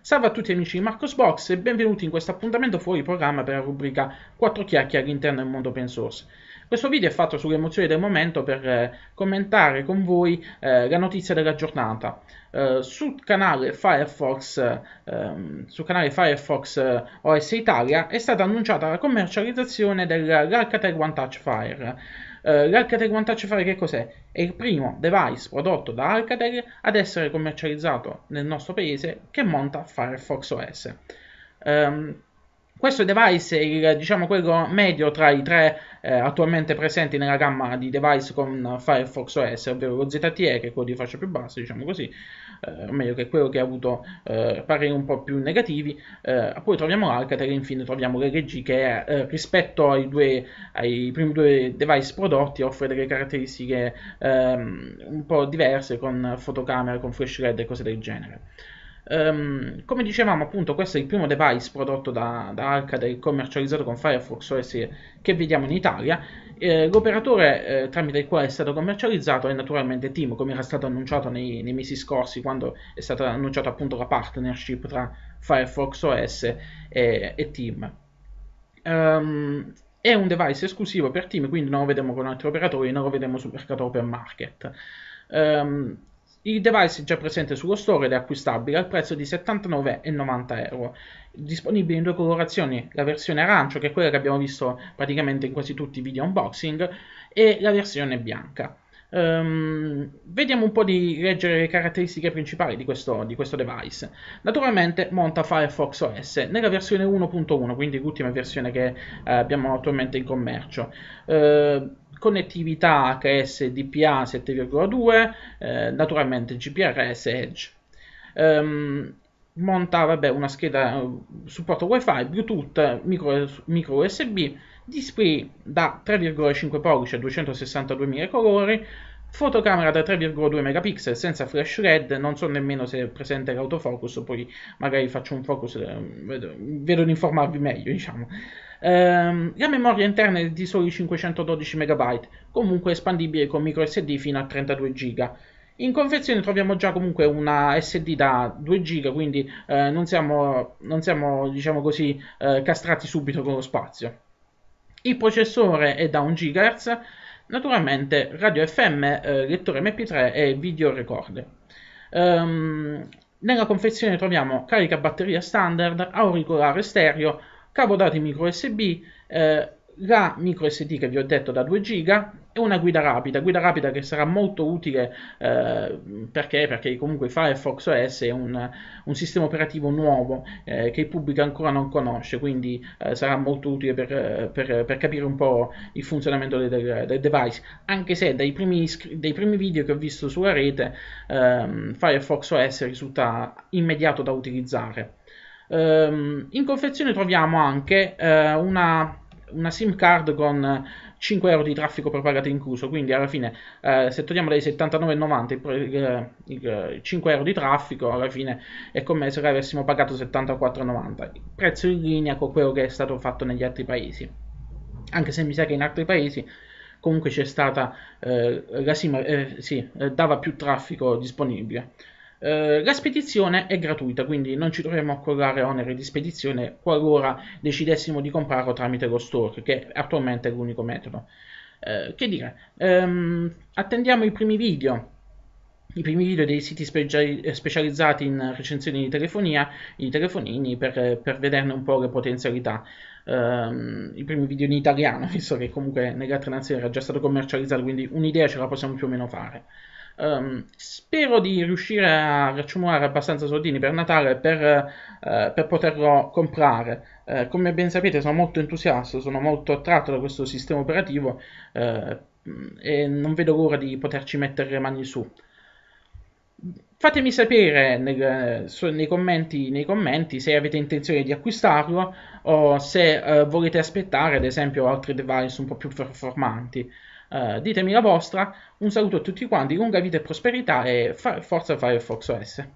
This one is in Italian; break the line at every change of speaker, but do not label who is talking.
Salve a tutti amici di Marcos Box e benvenuti in questo appuntamento fuori programma per la rubrica 4 chiacchiere all'interno del mondo open source. Questo video è fatto sulle emozioni del momento per eh, commentare con voi eh, la notizia della giornata. Eh, sul canale Firefox, eh, ehm, sul canale Firefox eh, OS Italia è stata annunciata la commercializzazione dell'Alcatel One Touch Fire eh, L'Alcatel Vantaggio che cos'è? È il primo device prodotto da Alcatel ad essere commercializzato nel nostro paese che monta Firefox OS. Um, ehm, questo device è il, diciamo, quello medio tra i tre eh, attualmente presenti nella gamma di device con Firefox OS, ovvero lo ZTE, che è quello di fascia più bassa, diciamo così, eh, o meglio che quello che ha avuto eh, pareri un po' più negativi, eh, poi troviamo Alcatel e infine troviamo l'RG che eh, rispetto ai, due, ai, primi due device prodotti offre delle caratteristiche ehm, un po' diverse con fotocamera, con flash red e cose del genere. Um, come dicevamo, appunto, questo è il primo device prodotto da, da Arcade commercializzato con Firefox OS che vediamo in Italia. Eh, l'operatore eh, tramite il quale è stato commercializzato è naturalmente Team, come era stato annunciato nei, nei mesi scorsi, quando è stata annunciata appunto la partnership tra Firefox OS e, e Team. Um, è un device esclusivo per Team, quindi non lo vedremo con altri operatori, non lo vedremo sul mercato open market. Um, il device è già presente sullo store ed è acquistabile al prezzo di 79,90 euro. Disponibile in due colorazioni, la versione arancio, che è quella che abbiamo visto praticamente in quasi tutti i video unboxing, e la versione bianca. Um, vediamo un po' di leggere le caratteristiche principali di questo, di questo, device. Naturalmente monta Firefox OS nella versione 1.1, quindi l'ultima versione che eh, abbiamo attualmente in commercio. Uh, connettività HS DPA 7,2, eh, naturalmente GPRS Edge. Um, monta vabbè, una scheda eh, supporto WiFi, Bluetooth, micro, micro USB, display da 3,5 pollici a 262.000 colori, fotocamera da 3,2 megapixel senza flash red, non so nemmeno se è presente l'autofocus, poi magari faccio un focus, eh, vedo, vedo di informarvi meglio, diciamo. Ehm, la memoria interna è di soli 512 MB, comunque espandibile con microSD fino a 32 GB. In confezione troviamo già comunque una SD da 2 GB, quindi eh, non siamo, non siamo diciamo così, eh, castrati subito con lo spazio. Il processore è da 1 GHz, naturalmente radio FM, eh, lettore MP3 e video recorder. Ehm, nella confezione troviamo carica batteria standard, auricolare stereo, cavo dati micro USB, eh, la micro SD che vi ho detto da 2 giga e una guida rapida, guida rapida che sarà molto utile eh, perché? perché comunque Firefox OS è un, un sistema operativo nuovo eh, che il pubblico ancora non conosce, quindi eh, sarà molto utile per, per, per, capire un po' il funzionamento del, del, del device, anche se dai primi, dai primi, video che ho visto sulla rete ehm, Firefox OS risulta immediato da utilizzare. Ehm, in confezione troviamo anche eh, una, una, SIM card con 5 euro di traffico propagato incluso, quindi alla fine eh, se togliamo dai 79,90 i 5 eh, eh, euro di traffico, alla fine è come se avessimo pagato 74,90, prezzo in linea con quello che è stato fatto negli altri paesi, anche se mi sa che in altri paesi comunque c'è stata eh, la SIM, eh, sì, eh, dava più traffico disponibile. Eh, la spedizione è gratuita, quindi non ci dovremmo accollare oneri di spedizione qualora decidessimo di comprarlo tramite lo store, che attualmente è l'unico metodo. Eh, che dire, ehm, attendiamo i primi video i primi video dei siti specializzati in recensioni di telefonia, i telefonini, per, per vederne un po' le potenzialità. Um, I primi video in italiano, visto che comunque nelle altre nazioni era già stato commercializzato, quindi un'idea ce la possiamo più o meno fare. Um, spero di riuscire a raccimolare abbastanza soldini per Natale per, uh, per poterlo comprare. Uh, come ben sapete sono molto entusiasta, sono molto attratto da questo sistema operativo uh, e non vedo l'ora di poterci mettere le mani su. Fatemi sapere nel, eh, su, nei, commenti, nei, commenti, se avete intenzione di acquistarlo o se eh, volete aspettare, ad esempio, altri device un po' più performanti. Eh, ditemi la vostra. Un saluto a tutti quanti, lunga vita e prosperità e fa- forza Firefox OS.